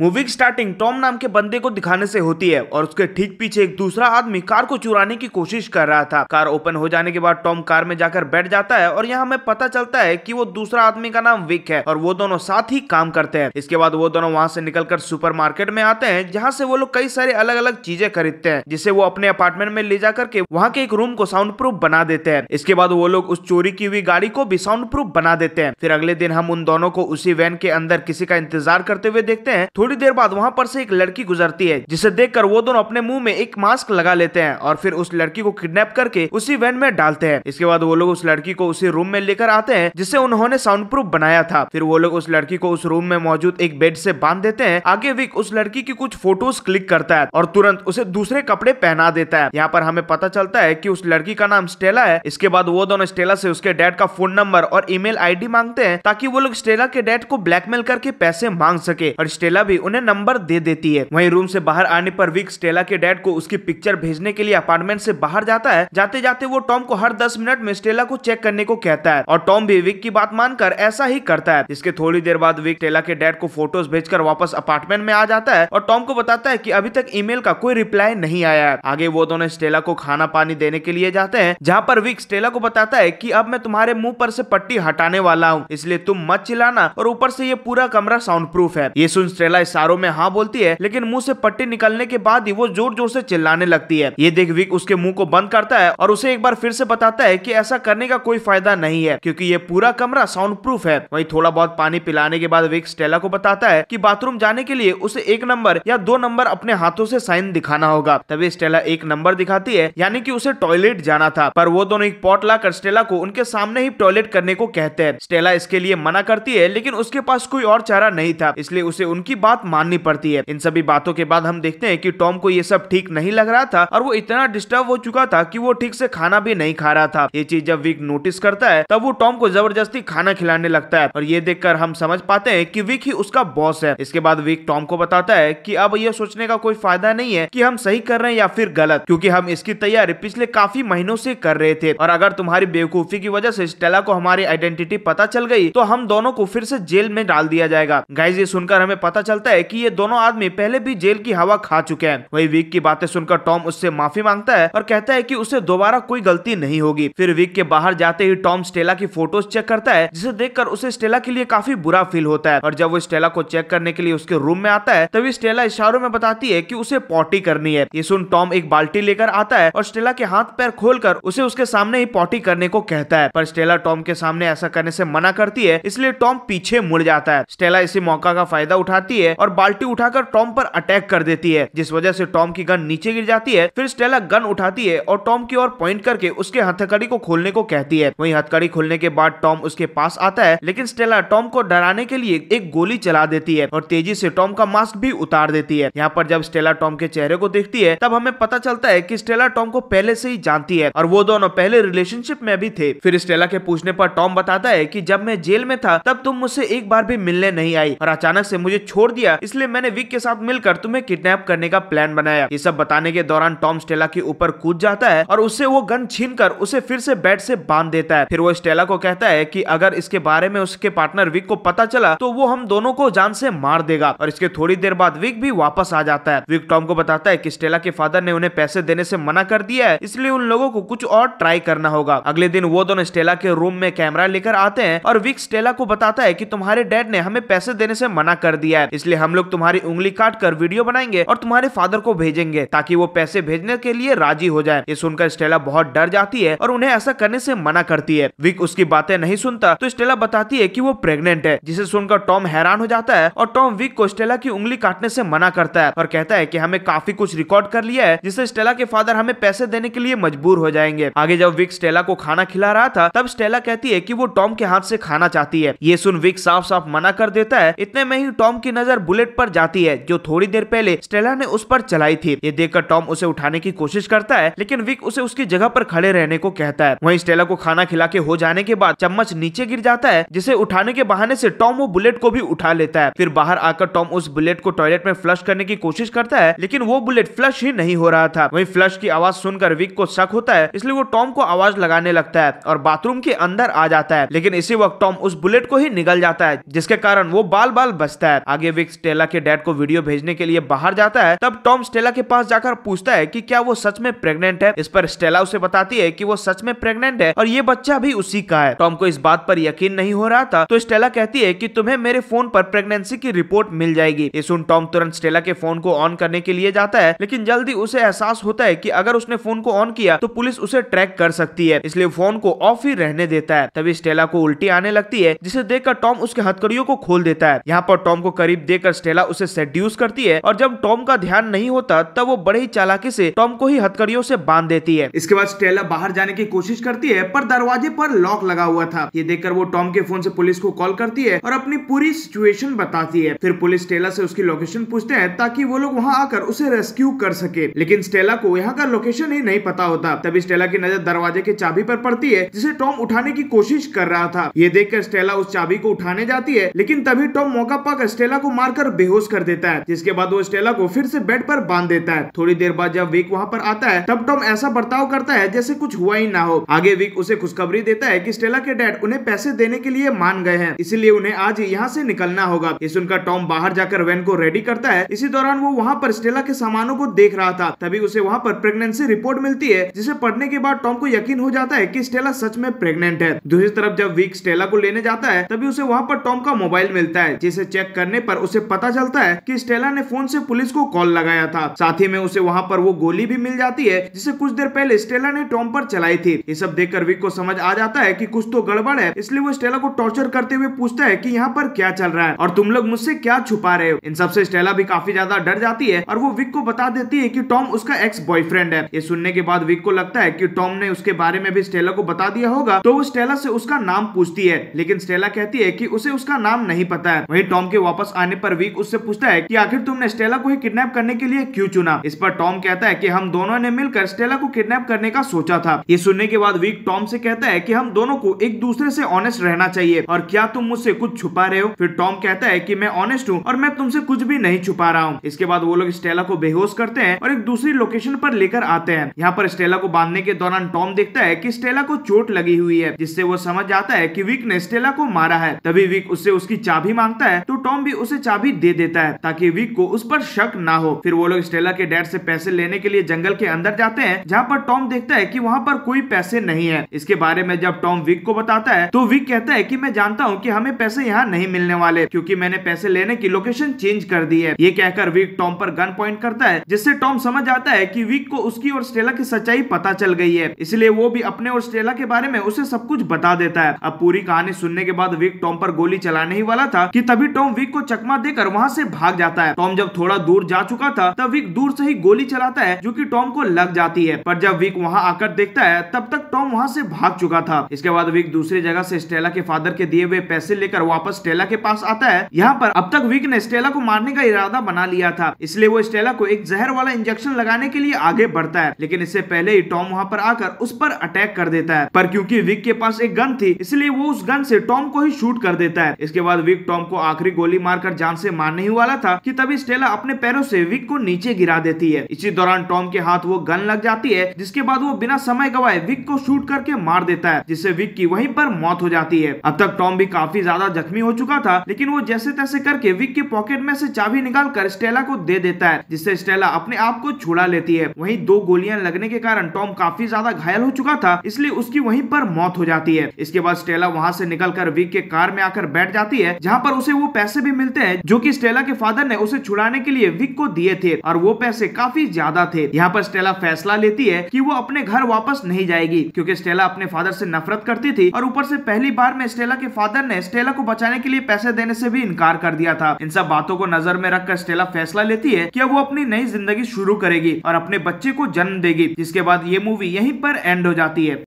movie की starting Tom नाम के बंदे को दिखाने से होती है और उसके ठीक पीछे एक दूसरा आदमी कार को चुराने की कोशिश कर रहा था कार ओपन हो जाने के बाद टॉम कार में जाकर बैठ जाता है और यहाँ हमें पता चलता है कि वो दूसरा आदमी का नाम विक है और वो दोनों साथ ही काम करते हैं इसके बाद वो दोनों वहाँ से निकलकर मार्केट में आते हैं जहाँ से वो लोग कई सारे अलग अलग चीजें खरीदते हैं जिसे वो अपने अपार्टमेंट में ले जा करके वहाँ के एक रूम को साउंड प्रूफ बना देते हैं इसके बाद वो लोग उस चोरी की हुई गाड़ी को भी साउंड प्रूफ बना देते हैं फिर अगले दिन हम उन दोनों को उसी वैन के अंदर किसी का इंतजार करते हुए देखते हैं थोड़ी देर बाद वहाँ पर से एक लड़की गुजरती है जिसे देखकर वो दोनों अपने मुंह में एक मास्क लगा लेते हैं और फिर उस लड़की को किडनैप करके उसी वैन में डालते हैं इसके बाद वो लोग उस लड़की को उसी रूम में लेकर आते हैं जिसे उन्होंने साउंड प्रूफ बनाया था फिर वो लोग उस लड़की को उस रूम में मौजूद एक बेड से बांध देते हैं आगे विक उस लड़की की कुछ फोटोज क्लिक करता है और तुरंत उसे दूसरे कपड़े पहना देता है यहाँ पर हमें पता चलता है की उस लड़की का नाम स्टेला है इसके बाद वो दोनों स्टेला से उसके डैड का फोन नंबर और ईमेल आईडी मांगते हैं ताकि वो लोग स्टेला के डैड को ब्लैकमेल करके पैसे मांग सके और स्टेला भी गई उन्हें नंबर दे देती है वहीं रूम से बाहर आने पर विक स्टेला के डैड को उसकी पिक्चर भेजने के लिए अपार्टमेंट से बाहर जाता है जाते जाते वो टॉम को हर दस मिनट में स्टेला को चेक करने को कहता है और टॉम भी विक की बात मानकर ऐसा ही करता है इसके थोड़ी देर बाद विक स्टेला के डैड को फोटोज भेज वापस अपार्टमेंट में आ जाता है और टॉम को बताता है की अभी तक ईमेल का कोई रिप्लाई नहीं आया है आगे वो दोनों स्टेला को खाना पानी देने के लिए जाते हैं जहाँ पर विक स्टेला को बताता है की अब मैं तुम्हारे मुंह पर से पट्टी हटाने वाला हूँ इसलिए तुम मत चिल्लाना और ऊपर से ये पूरा कमरा साउंड प्रूफ है ये सुन स्टेला इशारों में हाँ बोलती है लेकिन मुंह से पट्टी निकलने के बाद ही वो जोर जोर से चिल्लाने लगती है ये देख विक उसके मुंह को बंद करता है और उसे एक बार फिर से बताता है की ऐसा करने का कोई फायदा नहीं है क्यूँकी ये पूरा कमरा साउंड प्रूफ है वही थोड़ा बहुत पानी पिलाने के बाद विक स्टेला को बताता है की बाथरूम जाने के लिए उसे एक नंबर या दो नंबर अपने हाथों से साइन दिखाना होगा तभी स्टेला एक नंबर दिखाती है यानी कि उसे टॉयलेट जाना था पर वो दोनों एक पॉट लाकर स्टेला को उनके सामने ही टॉयलेट करने को कहते हैं स्टेला इसके लिए मना करती है लेकिन उसके पास कोई और चारा नहीं था इसलिए उसे उनकी बात बात माननी पड़ती है इन सभी बातों के बाद हम देखते हैं कि टॉम को ये सब ठीक नहीं लग रहा था और वो इतना डिस्टर्ब हो चुका था कि वो ठीक से खाना भी नहीं खा रहा था ये चीज जब विक नोटिस करता है तब वो टॉम को जबरदस्ती खाना खिलाने लगता है और ये देख हम समझ पाते हैं की विक ही उसका बॉस है इसके बाद विक टॉम को बताता है की अब यह सोचने का कोई फायदा नहीं है की हम सही कर रहे हैं या फिर गलत क्यूँकी हम इसकी तैयारी पिछले काफी महीनों से कर रहे थे और अगर तुम्हारी बेवकूफी की वजह से स्टेला को हमारी आइडेंटिटी पता चल गई तो हम दोनों को फिर से जेल में डाल दिया जाएगा गाइज ये सुनकर हमें पता चल चलता है कि ये दोनों आदमी पहले भी जेल की हवा खा चुके हैं वही विक की बातें सुनकर टॉम उससे माफी मांगता है और कहता है कि उसे दोबारा कोई गलती नहीं होगी फिर विक के बाहर जाते ही टॉम स्टेला की फोटोज चेक करता है जिसे देखकर उसे स्टेला के लिए काफी बुरा फील होता है और जब वो स्टेला को चेक करने के लिए उसके रूम में आता है तभी स्टेला इशारों में बताती है की उसे पॉटी करनी है ये सुन टॉम एक बाल्टी लेकर आता है और स्टेला के हाथ पैर खोलकर उसे उसके सामने ही पॉटी करने को कहता है पर स्टेला टॉम के सामने ऐसा करने से मना करती है इसलिए टॉम पीछे मुड़ जाता है स्टेला इसी मौका का फायदा उठाती है है और बाल्टी उठाकर टॉम पर अटैक कर देती है जिस वजह से टॉम की गन नीचे गिर जाती है फिर स्टेला गन उठाती है और टॉम की ओर पॉइंट करके उसके हथकड़ी को खोलने को कहती है वही हथकड़ी खोलने के बाद टॉम उसके पास आता है लेकिन स्टेला टॉम को डराने के लिए एक गोली चला देती है और तेजी से टॉम का मास्क भी उतार देती है यहाँ पर जब स्टेला टॉम के चेहरे को देखती है तब हमें पता चलता है की स्टेला टॉम को पहले से ही जानती है और वो दोनों पहले रिलेशनशिप में भी थे फिर स्टेला के पूछने पर टॉम बताता है की जब मैं जेल में था तब तुम मुझसे एक बार भी मिलने नहीं आई और अचानक से मुझे छोड़ दिया इसलिए मैंने विक के साथ मिलकर तुम्हें किडनैप करने का प्लान बनाया ये सब बताने के दौरान टॉम स्टेला के ऊपर कूद जाता है और उससे वो गन छीन कर उसे फिर से बैट से बांध देता है फिर वो स्टेला को कहता है की अगर इसके बारे में उसके पार्टनर विक को पता चला तो वो हम दोनों को जान से मार देगा और इसके थोड़ी देर बाद विक भी वापस आ जाता है विक टॉम को बताता है की स्टेला के फादर ने उन्हें पैसे देने से मना कर दिया है इसलिए उन लोगों को कुछ और ट्राई करना होगा अगले दिन वो दोनों स्टेला के रूम में कैमरा लेकर आते हैं और विक स्टेला को बताता है की तुम्हारे डैड ने हमें पैसे देने से मना कर दिया है इसलिए हम लोग तुम्हारी उंगली काट कर वीडियो बनाएंगे और तुम्हारे फादर को भेजेंगे ताकि वो पैसे भेजने के लिए राजी हो जाए ये सुनकर स्टेला बहुत डर जाती है और उन्हें ऐसा करने से मना करती है विक उसकी बातें नहीं सुनता तो स्टेला बताती है की वो प्रेगनेंट है जिसे सुनकर टॉम हैरान हो जाता है और टॉम विक को स्टेला की उंगली काटने से मना करता है और कहता है की हमें काफी कुछ रिकॉर्ड कर लिया है जिससे स्टेला के फादर हमें पैसे देने के लिए मजबूर हो जाएंगे आगे जब विक स्टेला को खाना खिला रहा था तब स्टेला कहती है की वो टॉम के हाथ से खाना चाहती है ये सुन विक साफ साफ मना कर देता है इतने में ही टॉम की नजर उठाकर बुलेट पर जाती है जो थोड़ी देर पहले स्टेला ने उस पर चलाई थी ये देखकर टॉम उसे उठाने की कोशिश करता है लेकिन विक उसे उसकी जगह पर खड़े रहने को कहता है वहीं स्टेला को खाना खिला के हो जाने के बाद चम्मच नीचे गिर जाता है जिसे उठाने के बहाने से टॉम वो बुलेट को भी उठा लेता है फिर बाहर आकर टॉम उस बुलेट को टॉयलेट में फ्लश करने की कोशिश करता है लेकिन वो बुलेट फ्लश ही नहीं हो रहा था वही फ्लश की आवाज सुनकर विक को शक होता है इसलिए वो टॉम को आवाज लगाने लगता है और बाथरूम के अंदर आ जाता है लेकिन इसी वक्त टॉम उस बुलेट को ही निगल जाता है जिसके कारण वो बाल बाल बचता है आगे विक फिनिक्स स्टेला के डैड को वीडियो भेजने के लिए बाहर जाता है तब टॉम स्टेला के पास जाकर पूछता है कि क्या वो सच में प्रेग्नेंट है इस पर स्टेला उसे बताती है कि वो सच में प्रेग्नेंट है और ये बच्चा भी उसी का है टॉम को इस बात पर यकीन नहीं हो रहा था तो स्टेला कहती है की तुम्हें मेरे फोन पर प्रेगनेंसी की रिपोर्ट मिल जाएगी ये सुन टॉम तुरंत स्टेला के फोन को ऑन करने के लिए जाता है लेकिन जल्दी उसे एहसास होता है की अगर उसने फोन को ऑन किया तो पुलिस उसे ट्रैक कर सकती है इसलिए फोन को ऑफ ही रहने देता है तभी स्टेला को उल्टी आने लगती है जिसे देखकर टॉम उसके हथकड़ियों को खोल देता है यहाँ पर टॉम को करीब देख लेकर स्टेला उसे सेड्यूस करती है और जब टॉम का ध्यान नहीं होता तब वो बड़े ही चालाकी से टॉम को ही हथकड़ियों से बांध देती है इसके बाद स्टेला बाहर जाने की कोशिश करती है पर दरवाजे पर लॉक लगा हुआ था ये देखकर वो टॉम के फोन से पुलिस को कॉल करती है और अपनी पूरी सिचुएशन बताती है फिर पुलिस स्टेला से उसकी लोकेशन पूछते हैं ताकि वो लोग वहाँ आकर उसे रेस्क्यू कर सके लेकिन स्टेला को यहाँ का लोकेशन ही नहीं पता होता तभी स्टेला की नजर दरवाजे के चाबी पर पड़ती है जिसे टॉम उठाने की कोशिश कर रहा था ये देखकर स्टेला उस चाबी को उठाने जाती है लेकिन तभी टॉम मौका पाकर स्टेला को मार मारकर बेहोश कर देता है जिसके बाद वो स्टेला को फिर से बेड पर बांध देता है थोड़ी देर बाद जब विक वहाँ पर आता है तब टॉम ऐसा बर्ताव करता है जैसे कुछ हुआ ही ना हो आगे विक उसे खुशखबरी देता है की स्टेला के डैड उन्हें पैसे देने के लिए मान गए हैं इसीलिए उन्हें आज यहाँ से निकलना होगा ये सुनकर टॉम बाहर जाकर वैन को रेडी करता है इसी दौरान वो वहाँ पर स्टेला के सामानों को देख रहा था तभी उसे वहाँ पर प्रेगनेंसी रिपोर्ट मिलती है जिसे पढ़ने के बाद टॉम को यकीन हो जाता है की स्टेला सच में प्रेगनेंट है दूसरी तरफ जब विक स्टेला को लेने जाता है तभी उसे वहाँ पर टॉम का मोबाइल मिलता है जिसे चेक करने पर उसे से पता चलता है कि स्टेला ने फोन से पुलिस को कॉल लगाया था साथ ही में उसे वहाँ पर वो गोली भी मिल जाती है जिसे कुछ देर पहले स्टेला ने टॉम पर चलाई थी ये सब देखकर विक को समझ आ जाता है की कुछ तो गड़बड़ है इसलिए वो स्टेला को टॉर्चर करते हुए पूछता है की यहाँ पर क्या चल रहा है और तुम लोग मुझसे क्या छुपा रहे हो इन सबसे स्टेला भी काफी ज्यादा डर जाती है और वो विक को बता देती है की टॉम उसका एक्स बॉयफ्रेंड है ये सुनने के बाद विक को लगता है की टॉम ने उसके बारे में भी स्टेला को बता दिया होगा तो वो स्टेला से उसका नाम पूछती है लेकिन स्टेला कहती है की उसे उसका नाम नहीं पता है वही टॉम के वापस आने पर वीक उससे पूछता है कि आखिर तुमने स्टेला को ही किडनैप करने के लिए क्यों चुना इस पर टॉम कहता है कि हम दोनों ने मिलकर स्टेला को किडनैप करने का सोचा था ये सुनने के बाद वीक टॉम से कहता है कि हम दोनों को एक दूसरे से ऑनेस्ट रहना चाहिए और क्या तुम मुझसे कुछ छुपा रहे हो फिर टॉम कहता है कि मैं ऑनेस्ट हूँ और मैं तुमसे कुछ भी नहीं छुपा रहा हूँ इसके बाद वो लोग स्टेला को बेहोश करते हैं और एक दूसरी लोकेशन पर लेकर आते हैं यहाँ पर स्टेला को बांधने के दौरान टॉम देखता है की स्टेला को चोट लगी हुई है जिससे वो समझ आता है की विक ने स्टेला को मारा है तभी विक उससे उसकी चाबी मांगता है तो टॉम भी उसे चाबी दे देता है ताकि विक को उस पर शक ना हो फिर वो लोग स्टेला के डैड से पैसे लेने के लिए जंगल के अंदर जाते हैं जहाँ पर टॉम देखता है कि वहाँ पर कोई पैसे नहीं है इसके बारे में जब टॉम विक को बताता है तो विक कहता है कि मैं जानता हूँ कि हमें पैसे यहाँ नहीं मिलने वाले क्योंकि मैंने पैसे लेने की लोकेशन चेंज कर दी है ये कहकर विक टॉम पर गन पॉइंट करता है जिससे टॉम समझ आता है कि विक को उसकी और स्टेला की सच्चाई पता चल गई है इसलिए वो भी अपने और स्टेला के बारे में उसे सब कुछ बता देता है अब पूरी कहानी सुनने के बाद विक टॉम पर गोली चलाने ही वाला था कि तभी टॉम विक को चकमा देकर वहाँ से भाग जाता है टॉम जब थोड़ा दूर जा चुका था तब विक दूर से ही गोली चलाता है जो की टॉम को लग जाती है पर जब विक वहाँ आकर देखता है तब तक टॉम वहाँ से भाग चुका था इसके बाद विक दूसरी जगह से स्टेला के फादर के दिए हुए पैसे लेकर वापस स्टेला के पास आता है यहाँ पर अब तक विक ने स्टेला को मारने का इरादा बना लिया था इसलिए वो स्टेला को एक जहर वाला इंजेक्शन लगाने के लिए आगे बढ़ता है लेकिन इससे पहले ही टॉम वहाँ पर आकर उस पर अटैक कर देता है पर क्योंकि विक के पास एक गन थी इसलिए वो उस गन से टॉम को ही शूट कर देता है इसके बाद विक टॉम को आखिरी गोली मारकर जा जान से मारने ही वाला था कि तभी स्टेला अपने पैरों से विक को नीचे गिरा देती है इसी दौरान टॉम के हाथ वो गन लग जाती है जिसके बाद वो बिना समय गवाए विक को शूट करके मार देता है जिससे विक की वहीं पर मौत हो जाती है अब तक टॉम भी काफी ज्यादा जख्मी हो चुका था लेकिन वो जैसे तैसे करके विक के पॉकेट में से चाबी निकाल कर स्टेला को दे देता है जिससे स्टेला अपने आप को छुड़ा लेती है वही दो गोलियां लगने के कारण टॉम काफी ज्यादा घायल हो चुका था इसलिए उसकी वही पर मौत हो जाती है इसके बाद स्टेला वहाँ से निकल कर विक के कार में आकर बैठ जाती है जहाँ पर उसे वो पैसे भी मिलते हैं जो की स्टेला के फादर ने उसे छुड़ाने के लिए विक को दिए थे और वो पैसे काफी ज्यादा थे यहाँ पर स्टेला फैसला लेती है की वो अपने घर वापस नहीं जाएगी क्योंकि स्टेला अपने फादर से नफरत करती थी और ऊपर से पहली बार में स्टेला के फादर ने स्टेला को बचाने के लिए पैसे देने से भी इनकार कर दिया था इन सब बातों को नजर में रखकर स्टेला फैसला लेती है की अब वो अपनी नई जिंदगी शुरू करेगी और अपने बच्चे को जन्म देगी जिसके बाद ये मूवी यही पर एंड हो जाती है